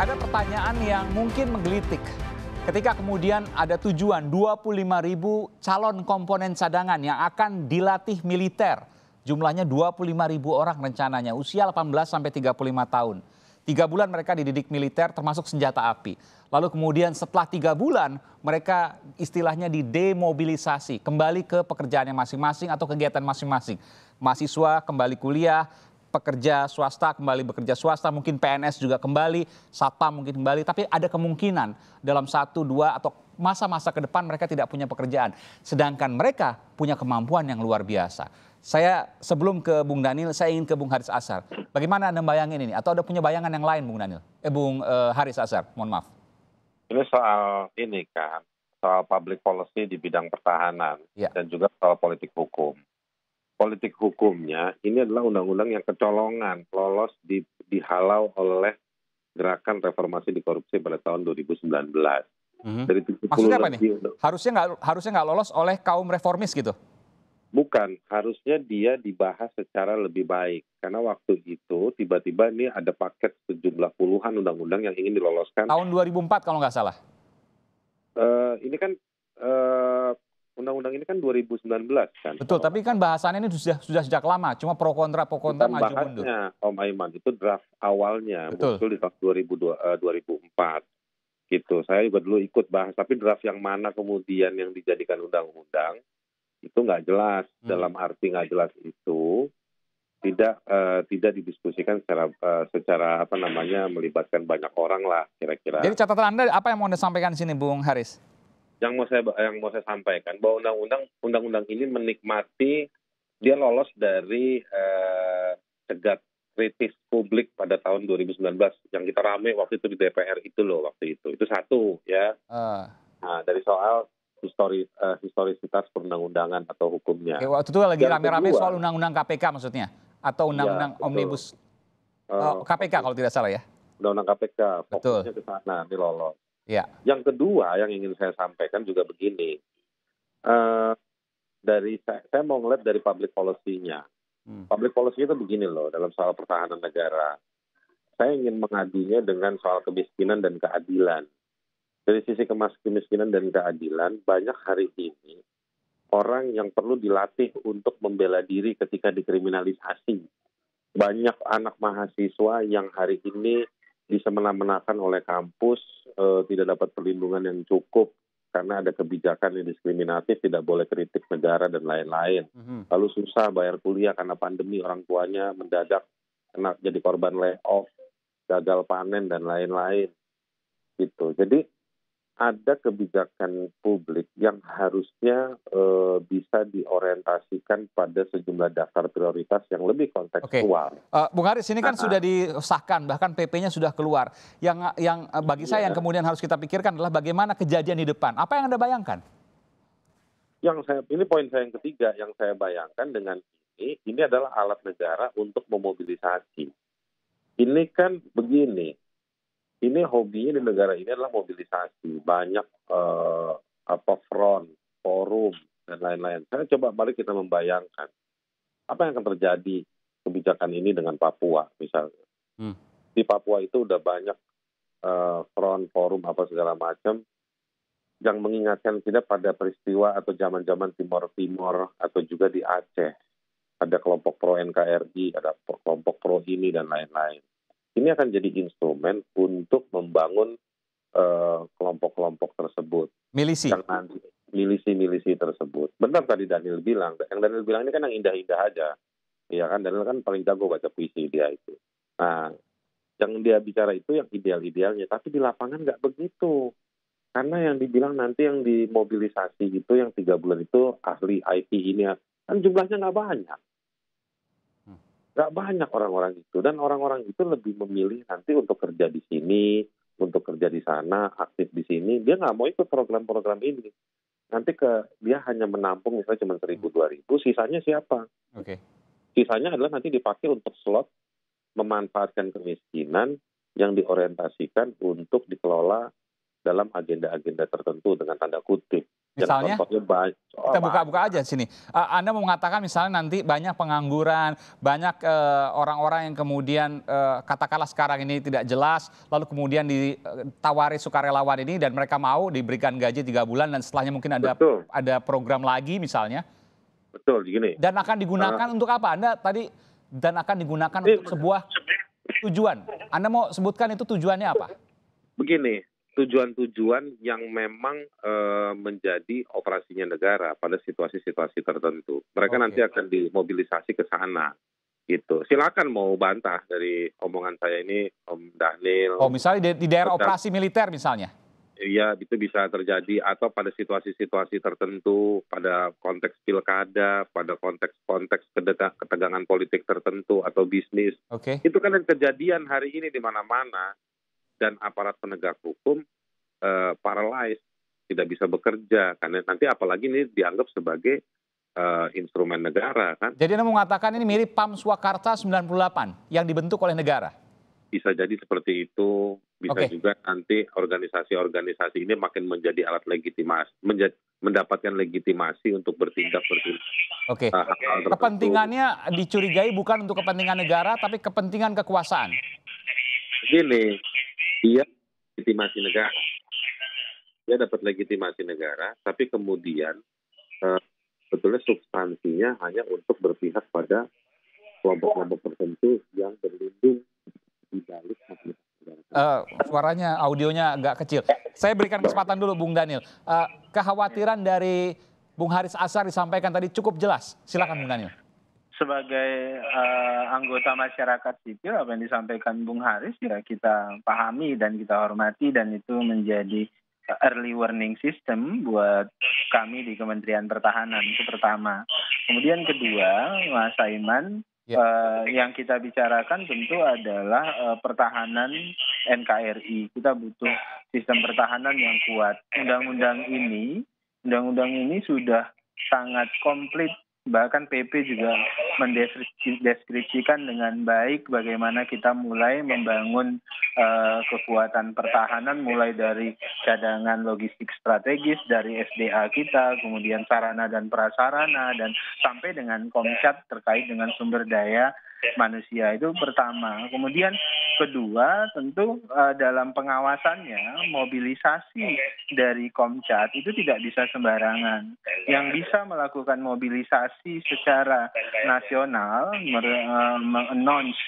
Ada pertanyaan yang mungkin menggelitik. Ketika kemudian ada tujuan 25 ribu calon komponen cadangan yang akan dilatih militer. Jumlahnya 25 ribu orang rencananya, usia 18 sampai 35 tahun. Tiga bulan mereka dididik militer termasuk senjata api. Lalu kemudian setelah tiga bulan mereka istilahnya didemobilisasi. Kembali ke pekerjaannya masing-masing atau kegiatan masing-masing. Mahasiswa kembali kuliah, pekerja swasta kembali bekerja swasta, mungkin PNS juga kembali, satpam mungkin kembali, tapi ada kemungkinan dalam satu, dua atau masa-masa ke depan mereka tidak punya pekerjaan. Sedangkan mereka punya kemampuan yang luar biasa. Saya sebelum ke Bung Daniel, saya ingin ke Bung Haris Asar. Bagaimana Anda bayangin ini? Atau ada punya bayangan yang lain Bung Daniel? Eh Bung eh, Haris Asar, mohon maaf. Ini soal ini kan, soal public policy di bidang pertahanan ya. dan juga soal politik hukum politik hukumnya ini adalah undang-undang yang kecolongan, lolos di, dihalau oleh gerakan reformasi di korupsi pada tahun 2019. Mm-hmm. Dari Maksudnya apa nih? harusnya nggak harusnya nggak lolos oleh kaum reformis gitu? Bukan, harusnya dia dibahas secara lebih baik. Karena waktu itu tiba-tiba ini ada paket sejumlah puluhan undang-undang yang ingin diloloskan. Tahun 2004 kalau nggak salah. Uh, ini kan uh, undang-undang ini kan 2019 kan. Betul, oh. tapi kan bahasannya ini sudah sudah sejak lama, cuma pro kontra pro kontra Bukan maju mundur. Om Aiman itu draft awalnya Betul. muncul di tahun 2002, uh, 2004 gitu. Saya juga dulu ikut bahas, tapi draft yang mana kemudian yang dijadikan undang-undang itu nggak jelas hmm. dalam arti nggak jelas itu tidak uh, tidak didiskusikan secara uh, secara apa namanya melibatkan banyak orang lah kira-kira. Jadi catatan Anda apa yang mau Anda sampaikan di sini Bung Haris? yang mau saya yang mau saya sampaikan bahwa undang-undang undang-undang ini menikmati dia lolos dari eh, cegat kritis publik pada tahun 2019 yang kita rame waktu itu di DPR itu loh waktu itu itu satu ya uh. nah, dari soal histori uh, historisitas perundang-undangan atau hukumnya. Oke, waktu itu lagi rame-rame soal undang-undang KPK maksudnya atau iya, undang-undang ya, omnibus uh, eh, oh, KPK kalau tidak salah ya. Undang-undang KPK fokusnya ke sana, ini lolos. Ya. Yang kedua yang ingin saya sampaikan juga begini, uh, dari saya, saya mau ngeliat dari public policy-nya. Hmm. Public policy itu begini loh dalam soal pertahanan negara. Saya ingin mengadunya dengan soal kemiskinan dan keadilan. Dari sisi kemiskinan dan keadilan, banyak hari ini orang yang perlu dilatih untuk membela diri ketika dikriminalisasi. Banyak anak mahasiswa yang hari ini disemena-menakan oleh kampus, e, tidak dapat perlindungan yang cukup karena ada kebijakan yang diskriminatif, tidak boleh kritik negara dan lain-lain. Mm-hmm. Lalu susah bayar kuliah karena pandemi, orang tuanya mendadak kena jadi korban layoff, gagal panen dan lain-lain. Gitu. Jadi ada kebijakan publik yang harusnya e, bisa diorientasikan pada sejumlah dasar prioritas yang lebih kontekstual. Okay. Uh, eh, Bung Haris ini kan uh -huh. sudah disahkan bahkan PP-nya sudah keluar. Yang yang eh, bagi saya iya. yang kemudian harus kita pikirkan adalah bagaimana kejadian di depan. Apa yang Anda bayangkan? Yang saya ini poin saya yang ketiga yang saya bayangkan dengan ini ini adalah alat negara untuk memobilisasi. Ini kan begini, ini hobinya di negara ini adalah mobilisasi banyak uh, apa front forum dan lain-lain saya coba balik kita membayangkan apa yang akan terjadi kebijakan ini dengan Papua misalnya hmm. di Papua itu udah banyak uh, front forum apa segala macam yang mengingatkan kita pada peristiwa atau zaman-zaman Timor Timor atau juga di Aceh ada kelompok pro NKRI ada kelompok pro ini dan lain-lain ini akan jadi instrumen untuk membangun eh, kelompok-kelompok uh, tersebut. Milisi. Yang nanti milisi-milisi tersebut. Benar tadi Daniel bilang, yang Daniel bilang ini kan yang indah-indah aja. ya kan, Daniel kan paling jago baca puisi dia itu. Nah, yang dia bicara itu yang ideal-idealnya, tapi di lapangan nggak begitu. Karena yang dibilang nanti yang dimobilisasi itu yang tiga bulan itu ahli IT ini kan jumlahnya nggak banyak. Gak banyak orang-orang itu dan orang-orang itu lebih memilih nanti untuk kerja di sini, untuk kerja di sana, aktif di sini. Dia nggak mau ikut program-program ini. Nanti ke dia hanya menampung misalnya cuma seribu hmm. dua ribu, sisanya siapa? Oke. Okay. Sisanya adalah nanti dipakai untuk slot memanfaatkan kemiskinan yang diorientasikan untuk dikelola dalam agenda-agenda tertentu dengan tanda kutip Misalnya, oh, kita buka-buka aja sini. Eh, Anda mau mengatakan misalnya nanti banyak pengangguran, banyak eh, orang-orang yang kemudian uh, katakanlah sekarang ini tidak jelas, lalu kemudian ditawari sukarelawan ini dan mereka mau diberikan gaji tiga bulan dan setelahnya mungkin ada Betul. ada program lagi misalnya. Betul, gini. Dan akan digunakan uh, untuk apa? Anda tadi dan akan digunakan ini, untuk sebuah tujuan. Anda mau sebutkan itu tujuannya apa? Begini, tujuan-tujuan yang memang e, menjadi operasinya negara pada situasi-situasi tertentu. Mereka okay. nanti akan dimobilisasi ke sana. Gitu. Silakan mau bantah dari omongan saya ini Om Dahnil. Oh, misalnya di, di daerah operasi militer misalnya. Iya, itu bisa terjadi atau pada situasi-situasi tertentu, pada konteks pilkada, pada konteks-konteks ketegangan politik tertentu atau bisnis. Oke. Okay. Itu kan yang kejadian hari ini di mana-mana dan aparat penegak hukum uh, paralyzed tidak bisa bekerja karena nanti apalagi ini dianggap sebagai uh, instrumen negara kan. Jadi Anda mengatakan ini mirip PAM Swakarta 98 yang dibentuk oleh negara. Bisa jadi seperti itu, bisa okay. juga nanti organisasi-organisasi ini makin menjadi alat legitimasi, menjadi, mendapatkan legitimasi untuk bertindak bertindak. Oke. Nah, Kepentingannya dicurigai bukan untuk kepentingan negara tapi kepentingan kekuasaan. Gini, dia legitimasi negara. Dia dapat legitimasi negara, tapi kemudian eh, sebetulnya betulnya substansinya hanya untuk berpihak pada kelompok-kelompok tertentu yang berlindung di balik Uh, suaranya, audionya agak kecil. Saya berikan kesempatan dulu Bung Daniel. Uh, kekhawatiran dari Bung Haris Asar disampaikan tadi cukup jelas. Silakan Bung Daniel sebagai uh, anggota masyarakat sipil apa yang disampaikan Bung Haris ya kita pahami dan kita hormati dan itu menjadi early warning system buat kami di Kementerian Pertahanan itu pertama. Kemudian kedua, Mas Saiman uh, ya. eh, yang kita bicarakan tentu adalah uh, pertahanan NKRI. Kita butuh sistem pertahanan yang kuat. Undang-undang ini, undang-undang ini sudah sangat komplit bahkan pp juga mendeskripsikan dengan baik bagaimana kita mulai membangun uh, kekuatan pertahanan mulai dari cadangan logistik strategis dari SDA kita kemudian sarana dan prasarana dan sampai dengan komcat terkait dengan sumber daya Ya. manusia itu pertama. Kemudian kedua tentu uh, dalam pengawasannya mobilisasi dari Komcat itu tidak bisa sembarangan. Yang bisa melakukan mobilisasi secara nasional, uh,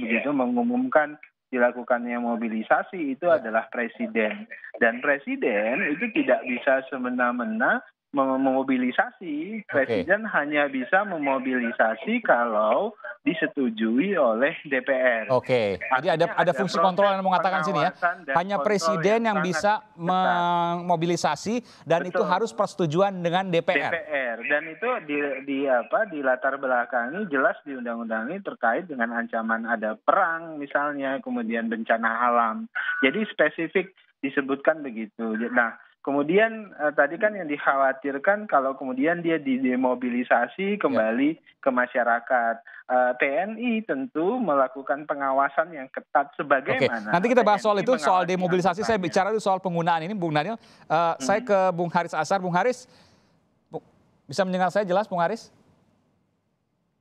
begitu, mengumumkan dilakukannya mobilisasi itu iya. adalah presiden dan presiden itu tidak bisa semena-mena memobilisasi, presiden okay. hanya bisa memobilisasi kalau disetujui oleh DPR. Oke. Okay. Jadi ada ada fungsi kontrol yang mengatakan sini ya. Hanya presiden yang, yang bisa memobilisasi dan Betul. itu harus persetujuan dengan DPR. DPR dan itu di di apa di latar belakang ini jelas di undang-undang ini terkait dengan ancaman ada perang misalnya, kemudian bencana alam. Jadi spesifik disebutkan begitu. Nah, Kemudian eh, tadi kan yang dikhawatirkan kalau kemudian dia didemobilisasi kembali yeah. ke masyarakat. Eh, TNI tentu melakukan pengawasan yang ketat sebagaimana. Okay. Nanti kita bahas soal TNI itu, soal demobilisasi. Saya bicara itu soal penggunaan ini, Bung Daniel. Eh, hmm. Saya ke Bung Haris Asar. Bung Haris, bisa mendengar saya jelas, Bung Haris?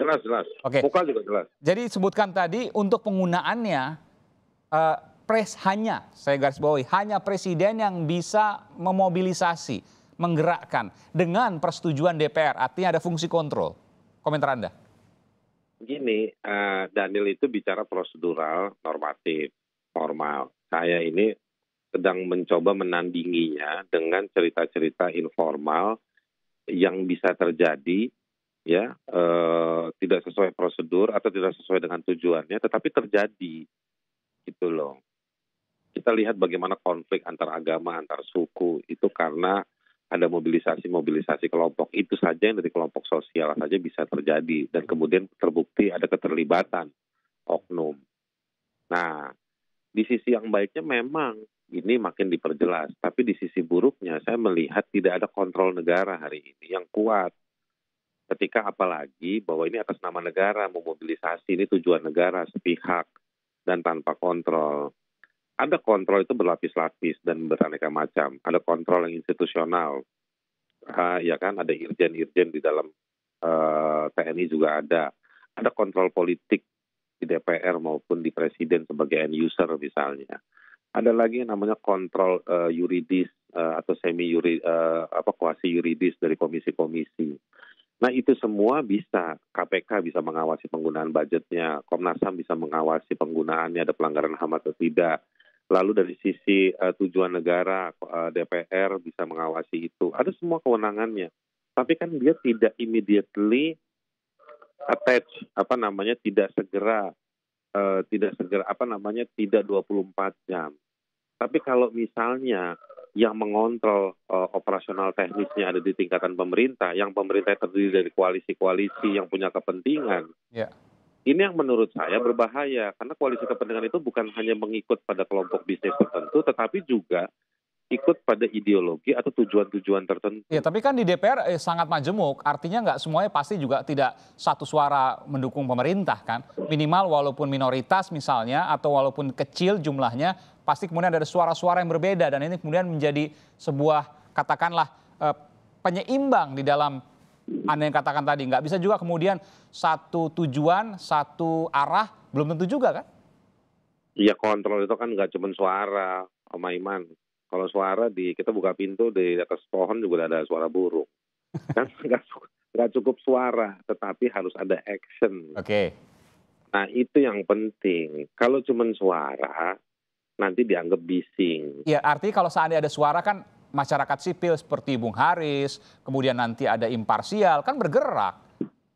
Jelas, jelas. Oke. Bukan juga jelas. Jadi sebutkan tadi untuk penggunaannya eh, pres hanya saya garis bawahi hanya presiden yang bisa memobilisasi, menggerakkan dengan persetujuan DPR. Artinya ada fungsi kontrol. Komentar Anda. Gini, uh, Daniel itu bicara prosedural, normatif, formal. Saya ini sedang mencoba menandinginya dengan cerita-cerita informal yang bisa terjadi ya eh, tidak sesuai prosedur atau tidak sesuai dengan tujuannya tetapi terjadi gitu loh kita lihat bagaimana konflik antar agama, antar suku itu karena ada mobilisasi-mobilisasi kelompok itu saja yang dari kelompok sosial saja bisa terjadi dan kemudian terbukti ada keterlibatan oknum. Nah, di sisi yang baiknya memang ini makin diperjelas, tapi di sisi buruknya saya melihat tidak ada kontrol negara hari ini yang kuat. Ketika apalagi bahwa ini atas nama negara memobilisasi ini tujuan negara sepihak dan tanpa kontrol ada kontrol itu berlapis-lapis dan beraneka macam. Ada kontrol yang institusional, uh, ya kan? Ada irjen-irjen di dalam uh, eh, TNI juga ada. Ada kontrol politik di DPR maupun di presiden sebagai end user misalnya. Ada lagi yang namanya kontrol uh, yuridis uh, atau semi yuri, uh, apa kuasi yuridis dari komisi-komisi. Nah itu semua bisa KPK bisa mengawasi penggunaan budgetnya, Komnas Ham bisa mengawasi penggunaannya ada pelanggaran HAM atau tidak, Lalu dari sisi uh, tujuan negara uh, eh, DPR bisa mengawasi itu. Ada semua kewenangannya. Tapi kan dia tidak immediately attach apa namanya tidak segera uh, tidak segera apa namanya tidak 24 jam. Tapi kalau misalnya yang mengontrol uh, operasional teknisnya ada di tingkatan pemerintah, yang pemerintah terdiri dari koalisi-koalisi yang punya kepentingan, yeah. Ini yang menurut saya berbahaya karena koalisi kepentingan itu bukan hanya mengikut pada kelompok bisnis tertentu, tetapi juga ikut pada ideologi atau tujuan-tujuan tertentu. Ya, tapi kan di DPR eh, sangat majemuk, artinya nggak semuanya pasti juga tidak satu suara mendukung pemerintah kan. Minimal walaupun minoritas misalnya atau walaupun kecil jumlahnya, pasti kemudian ada suara-suara yang berbeda dan ini kemudian menjadi sebuah katakanlah eh, penyeimbang di dalam anda yang katakan tadi. Nggak bisa juga kemudian satu tujuan, satu arah, belum tentu juga kan? Iya kontrol itu kan nggak cuma suara, Om Iman. Kalau suara di kita buka pintu di atas pohon juga ada suara burung. Kan nggak cukup suara, tetapi harus ada action. Oke. Okay. Nah itu yang penting. Kalau cuma suara, nanti dianggap bising. Iya artinya kalau seandainya ada suara kan masyarakat sipil seperti Bung Haris, kemudian nanti ada imparsial, kan bergerak.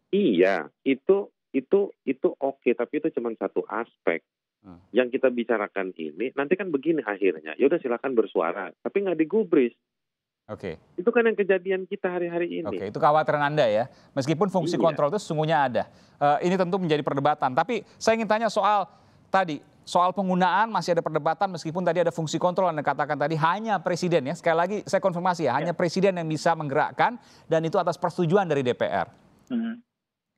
Iya, itu itu itu oke, tapi itu cuma satu aspek. Hmm. Yang kita bicarakan ini nanti kan begini akhirnya. yaudah silakan bersuara, tapi nggak digubris. Oke. Okay. Itu kan yang kejadian kita hari-hari ini. Oke, okay, itu khawatiran Anda ya. Meskipun fungsi iya. kontrol itu sesungguhnya ada. Uh, ini tentu menjadi perdebatan. Tapi saya ingin tanya soal tadi soal penggunaan masih ada perdebatan meskipun tadi ada fungsi kontrol yang katakan tadi hanya presiden ya. Sekali lagi saya konfirmasi ya, ya. hanya presiden yang bisa menggerakkan dan itu atas persetujuan dari DPR. Hmm.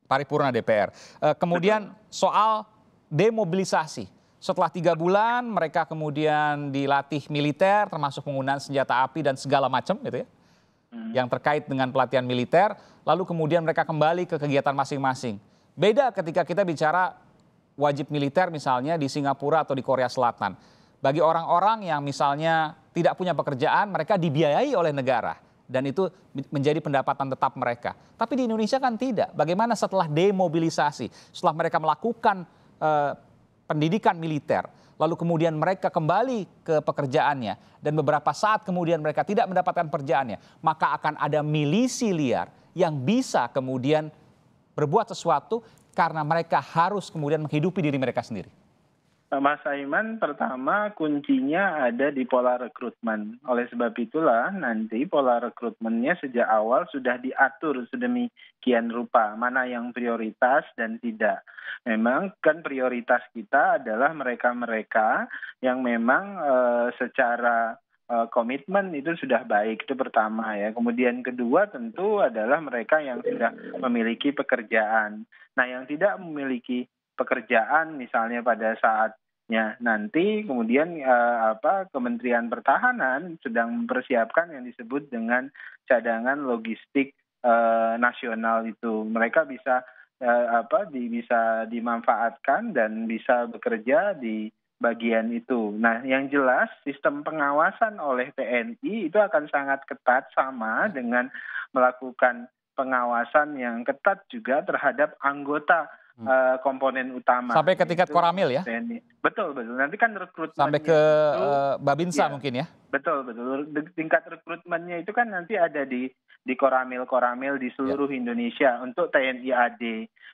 Paripurna DPR. Uh, eh, kemudian Betul. soal demobilisasi. Setelah tiga bulan mereka kemudian dilatih militer termasuk penggunaan senjata api dan segala macam gitu ya. Hmm. Yang terkait dengan pelatihan militer. Lalu kemudian mereka kembali ke kegiatan masing-masing. Beda ketika kita bicara wajib militer misalnya di Singapura atau di Korea Selatan. Bagi orang-orang yang misalnya tidak punya pekerjaan, mereka dibiayai oleh negara dan itu menjadi pendapatan tetap mereka. Tapi di Indonesia kan tidak. Bagaimana setelah demobilisasi, setelah mereka melakukan eh, pendidikan militer, lalu kemudian mereka kembali ke pekerjaannya dan beberapa saat kemudian mereka tidak mendapatkan pekerjaannya, maka akan ada milisi liar yang bisa kemudian berbuat sesuatu karena mereka harus kemudian menghidupi diri mereka sendiri? Eh, Mas Aiman, pertama kuncinya ada di pola rekrutmen. Oleh sebab itulah nanti pola rekrutmennya sejak awal sudah diatur sedemikian rupa mana yang prioritas dan tidak. Memang kan prioritas kita adalah mereka-mereka yang memang e, secara Eh, komitmen itu sudah baik itu pertama ya. Kemudian kedua tentu adalah mereka yang sudah memiliki pekerjaan. Nah, yang tidak memiliki pekerjaan misalnya pada saatnya nanti kemudian eh, apa Kementerian Pertahanan sedang mempersiapkan yang disebut dengan cadangan logistik eh, nasional itu. Mereka bisa eh, apa di, bisa dimanfaatkan dan bisa bekerja di bagian itu. Nah, yang jelas sistem pengawasan oleh TNI itu akan sangat ketat sama ya. dengan melakukan pengawasan yang ketat juga terhadap anggota hmm. uh, komponen utama. Sampai ke tingkat gitu, koramil ya? TNI. Betul, betul. Nanti kan rekrutmen. Sampai ke itu, uh, Babinsa ya, mungkin ya? Betul, betul. Tingkat rekrutmennya itu kan nanti ada di di koramil-koramil di seluruh ya. Indonesia untuk TNI AD.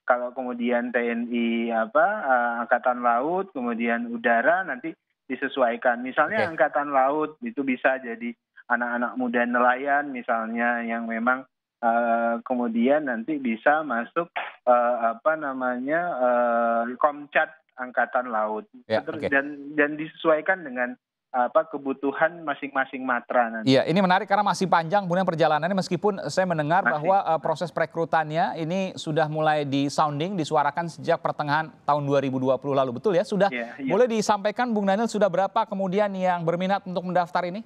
Kalau kemudian TNI apa uh, angkatan laut, kemudian udara nanti disesuaikan. Misalnya okay. angkatan laut itu bisa jadi anak-anak muda nelayan misalnya yang memang uh, kemudian nanti bisa masuk uh, apa namanya uh, komcat angkatan laut. Ya, okay. Dan dan disesuaikan dengan apa kebutuhan masing-masing matra nanti. Iya, ini menarik karena masih panjang kemudian perjalanannya meskipun saya mendengar masih. bahwa uh, proses perekrutannya ini sudah mulai di sounding disuarakan sejak pertengahan tahun 2020 lalu betul ya? Sudah ya, ya. boleh disampaikan Bung Daniel sudah berapa kemudian yang berminat untuk mendaftar ini?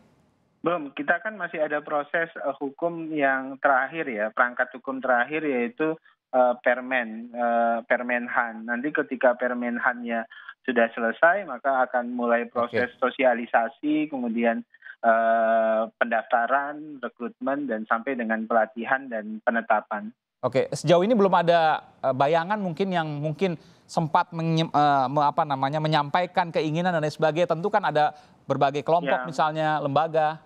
Belum, kita kan masih ada proses uh, hukum yang terakhir ya, perangkat hukum terakhir yaitu uh, Permen uh, Permenhan. Nanti ketika Permenhannya sudah selesai maka akan mulai proses okay. sosialisasi kemudian uh, pendaftaran, rekrutmen dan sampai dengan pelatihan dan penetapan. Oke, sejauh ini belum ada eh, bayangan mungkin yang mungkin sempat uh, apa namanya menyampaikan keinginan dan lain sebagainya. Tentu kan ada berbagai kelompok ya. misalnya lembaga.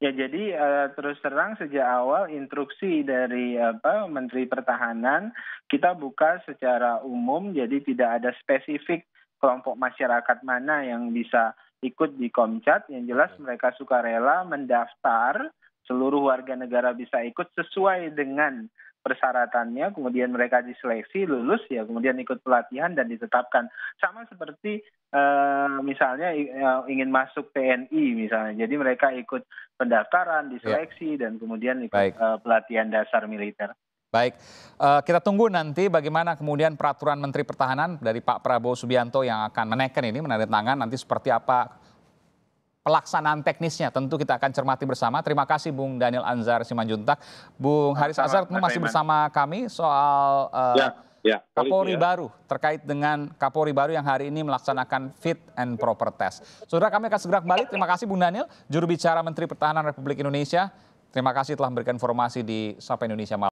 Ya jadi uh, terus terang sejak awal instruksi dari apa Menteri Pertahanan kita buka secara umum jadi tidak ada spesifik kelompok masyarakat mana yang bisa ikut di Komcat. Yang jelas ya. mereka suka rela mendaftar, seluruh warga negara bisa ikut sesuai dengan persyaratannya, kemudian mereka diseleksi, lulus ya, kemudian ikut pelatihan dan ditetapkan. Sama seperti uh, misalnya uh, ingin masuk TNI misalnya, jadi mereka ikut pendaftaran, ya. diseleksi, ya. dan kemudian ikut Uh, pelatihan dasar militer. Baik, eh, kita tunggu nanti bagaimana kemudian peraturan Menteri Pertahanan dari Pak Prabowo Subianto yang akan menaikkan ini menarik tangan nanti seperti apa pelaksanaan teknisnya. Tentu kita akan cermati bersama. Terima kasih Bung Daniel Anzar Simanjuntak, Bung Haris Azhar masih bersama kami soal uh, ya, ya, Kapolri ya. baru terkait dengan Kapolri baru yang hari ini melaksanakan fit and proper test. Saudara kami akan segera kembali. Terima kasih Bung Daniel, jurubicara Menteri Pertahanan Republik Indonesia. Terima kasih telah memberikan informasi di Sapa Indonesia Malam.